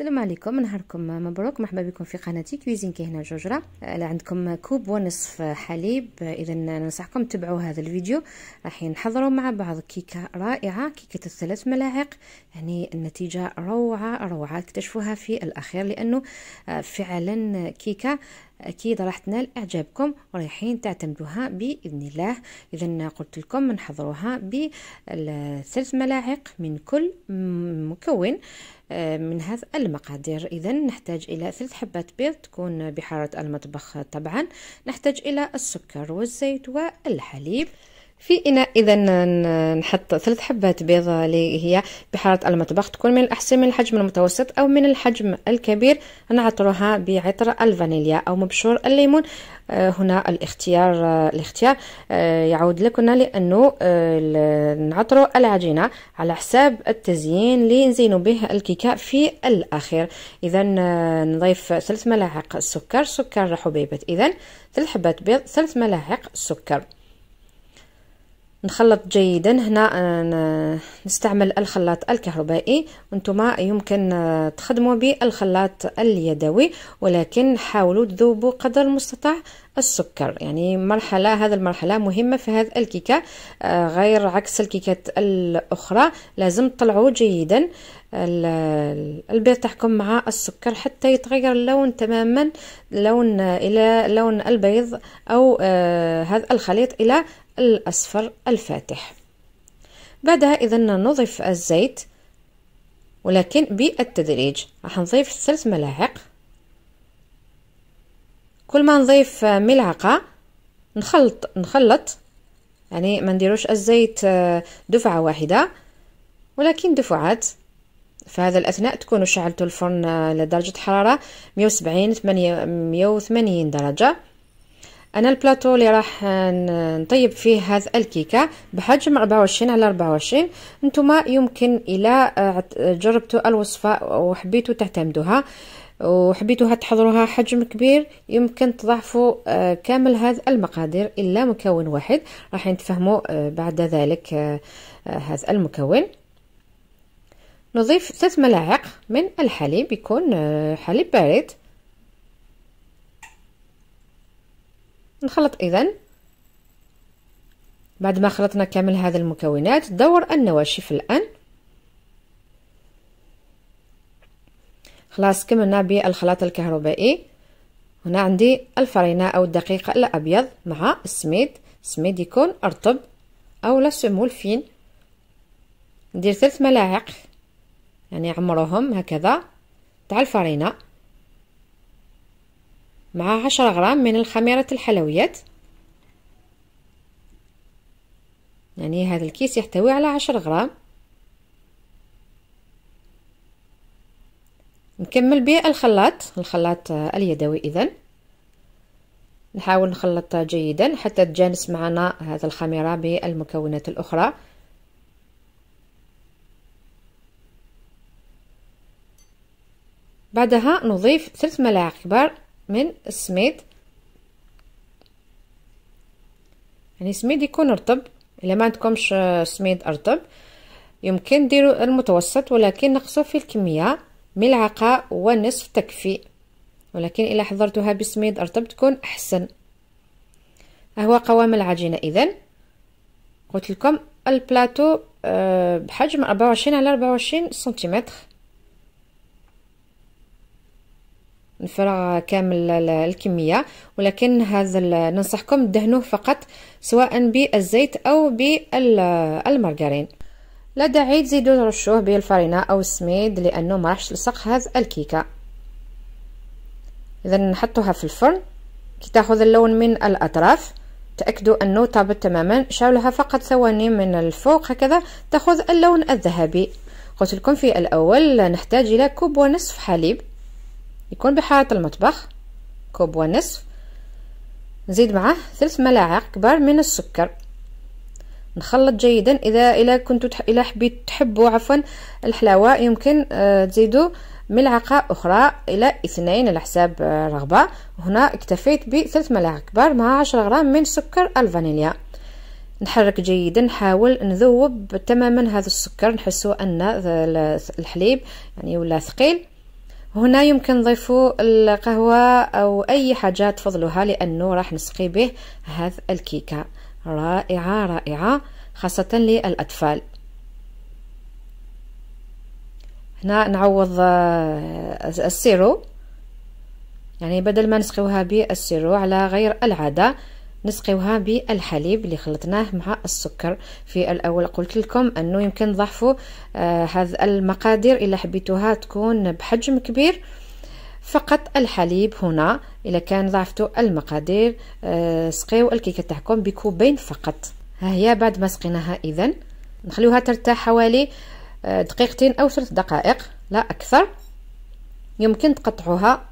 السلام عليكم نهاركم مبروك مرحبا بكم في قناتي كويزين كي هنا على عندكم كوب ونصف حليب اذا ننصحكم تبعوا هذا الفيديو راح نحضروا مع بعض كيكه رائعه كيكه الثلاث ملاعق يعني النتيجه روعه روعه اكتشفوها في الاخير لانه آه، فعلا كيكه اكيد راح تنال اعجابكم ورايحين تعتمدوها باذن الله اذا قلت لكم نحضروها بثلاث ملاعق من كل مكون آه، من هذا المقادير اذا نحتاج الى ثلث حبات بيض تكون بحراره المطبخ طبعا نحتاج الى السكر والزيت والحليب في اناء اذا نحط ثلاث حبات بيض اللي هي بحراره المطبخ تكون من الاحسن من الحجم المتوسط او من الحجم الكبير نعطرها بعطر الفانيليا او مبشور الليمون آه، هنا الاختيار آه، الاختيار آه، يعود لكنا لانه نعطروا العجينه على حساب التزيين اللي نزينوا به الكيكه في الاخير اذا نضيف ثلاث ملاعق سكر سكر حبيبه اذا ثلاث حبات بيض ثلاث ملاعق سكر نخلط جيدا هنا آه، نستعمل الخلاط الكهربائي وانتم يمكن آه، تخدموا بالخلاط اليدوي ولكن حاولوا تذوبوا قدر المستطاع السكر يعني مرحلة هذا المرحلة مهمة في هذا الكيكة آه، غير عكس الكيكات الأخرى لازم تطلعوا جيدا البيض تحكم مع السكر حتى يتغير اللون تماما لون إلى لون البيض أو هذا الخليط إلى الأصفر الفاتح بعدها إذا نضيف الزيت ولكن بالتدريج راح نضيف ثلاث ملاعق كل ما نضيف ملعقة نخلط نخلط يعني ما نديروش الزيت آه، دفعة واحدة ولكن دفعات فهذا الأثناء تكونوا شعلتوا الفرن آه، لدرجة حرارة 170 180 درجة انا البلاطو اللي راح نطيب فيه هذا الكيكه بحجم 24 على 24 نتوما يمكن الى آه، جربتوا الوصفه وحبيتوا تعتمدوها وحبيتوها تحضروها حجم كبير يمكن تضعفوا آه، كامل هذا المقادير الا مكون واحد راح نتفهموا آه، بعد ذلك هذا المكون نضيف ثلاث ملاعق من الحليب يكون حليب بارد نخلط اذا بعد ما خلطنا كامل هذا المكونات دور النواشف الان خلاص كملنا بالخلاط الكهربائي هنا عندي الفرينة أو الدقيق الأبيض مع السميد السميد يكون أرطب أو لاسمول فين ندير ثلاث ملاعق يعني عمروهم هكذا تاع الفرينة مع عشرة غرام من الخميرة الحلويات يعني هذا الكيس يحتوي على عشر غرام نكمل بالخلاط الخلاط اليدوي إذا نحاول نخلط جيدا حتى تجانس معنا هذا الخميرة بالمكونات الأخرى بعدها نضيف ثلث ملاعق كبار من السميد يعني سميد يكون رطب الا ما عندكمش آه، سميد رطب يمكن ديروا المتوسط ولكن نقصوا في الكميه ملعقه ونصف تكفي ولكن الا حضرتوها بسميد رطب تكون احسن هو قوام العجينه اذا قلت لكم البلاتو آه، بحجم 24 على 24 سنتيمتر نفرغ كامل الكميه ولكن هذا ننصحكم تدهنوه فقط سواء بالزيت او بالمارغرين لا داعي تزيدوا ترشوه بالفرينه او السميد لانه ما راحش تلصق هذا الكيكه اذا نحطوها في الفرن كي تاخذ اللون من الاطراف تاكدوا انه طابت تماما شاولها فقط ثواني من الفوق هكذا تاخذ اللون الذهبي قلت لكم في الاول نحتاج الى كوب ونصف حليب يكون بحائط المطبخ كوب ونصف نزيد معه ثلث ملاعق كبار من السكر نخلط جيدا اذا الا كنتو تح... الا حبيت تحبوا عفوا الحلاوه يمكن آه تزيدوا ملعقه اخرى الى اثنين على حساب آه، رغبه الرغبه هنا اكتفيت بثلاث ملاعق كبار مع 10 غرام من سكر الفانيليا نحرك جيدا نحاول نذوب تماما هذا السكر نحسو ان الحليب يعني ولا ثقيل هنا يمكن ضيفوا القهوة أو أي حاجة تفضلوها لأنه راح نسقي به هذا الكيكة رائعة رائعة خاصة للأطفال هنا نعوض آه، السيرو يعني بدل ما نسقيوها بالسيرو على غير العادة نسقيوها بالحليب اللي خلطناه مع السكر في الاول قلت لكم انه يمكن ضعفوا آه المقادير الا حبيتوها تكون بحجم كبير فقط الحليب هنا الا كان ضعفتوا المقادير آه سقيو الكيكه تاعكم بكوبين فقط ها هي بعد ما سقيناها اذا نخليوها ترتاح حوالي آه دقيقتين او ثلاث دقائق لا اكثر يمكن تقطعوها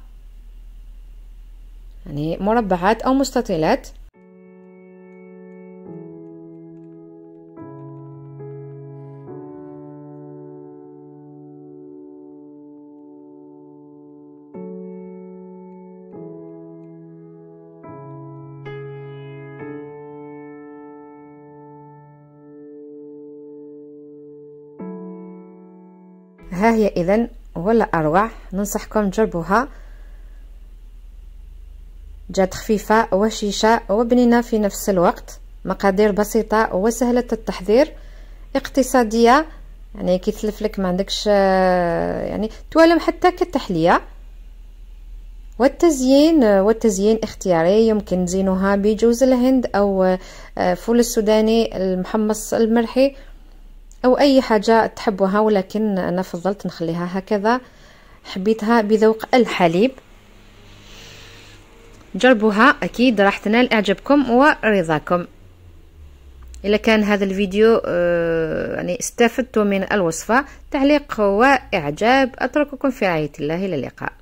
يعني مربعات او مستطيلات ها هي اذا ولا اروع ننصحكم تجربوها جات خفيفه وشيشه وبنينه في نفس الوقت مقادير بسيطه وسهله التحضير اقتصاديه يعني كي لك ما عندكش يعني توالم حتى كالتحليه والتزيين والتزيين اختياري يمكن تزينوها بجوز الهند او آه، فول السوداني المحمص المرحي او اي حاجه تحبوها ولكن انا فضلت نخليها هكذا حبيتها بذوق الحليب جربوها اكيد راح تنال اعجابكم ورضاكم الى كان هذا الفيديو آه، يعني استفدتوا من الوصفه تعليق واعجاب اترككم في رعايه الله الى اللقاء